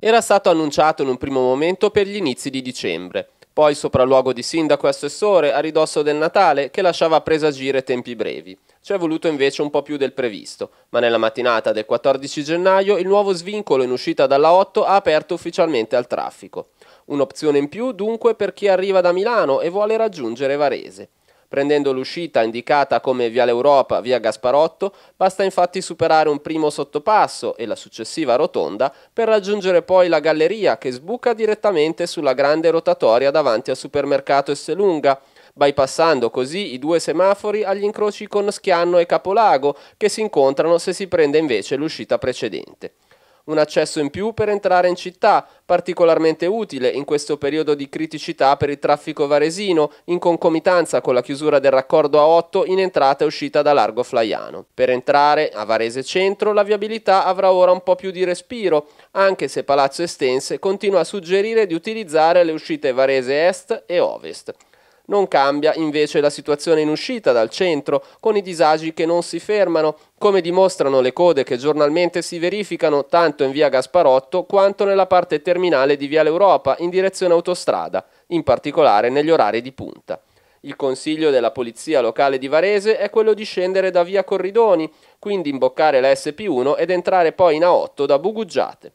Era stato annunciato in un primo momento per gli inizi di dicembre, poi sopralluogo di sindaco e assessore a ridosso del Natale che lasciava presagire tempi brevi. Ci è voluto invece un po' più del previsto, ma nella mattinata del 14 gennaio il nuovo svincolo in uscita dalla 8 ha aperto ufficialmente al traffico. Un'opzione in più dunque per chi arriva da Milano e vuole raggiungere Varese. Prendendo l'uscita indicata come Via l'Europa, Via Gasparotto, basta infatti superare un primo sottopasso e la successiva rotonda per raggiungere poi la galleria che sbuca direttamente sulla grande rotatoria davanti al supermercato Esselunga, bypassando così i due semafori agli incroci con Schianno e Capolago che si incontrano se si prende invece l'uscita precedente un accesso in più per entrare in città, particolarmente utile in questo periodo di criticità per il traffico varesino, in concomitanza con la chiusura del raccordo A8 in entrata e uscita da Largo Flaiano. Per entrare a Varese Centro la viabilità avrà ora un po' più di respiro, anche se Palazzo Estense continua a suggerire di utilizzare le uscite Varese Est e Ovest. Non cambia invece la situazione in uscita dal centro, con i disagi che non si fermano, come dimostrano le code che giornalmente si verificano tanto in via Gasparotto quanto nella parte terminale di via l'Europa in direzione autostrada, in particolare negli orari di punta. Il consiglio della polizia locale di Varese è quello di scendere da via Corridoni, quindi imboccare la SP1 ed entrare poi in A8 da Buguggiate.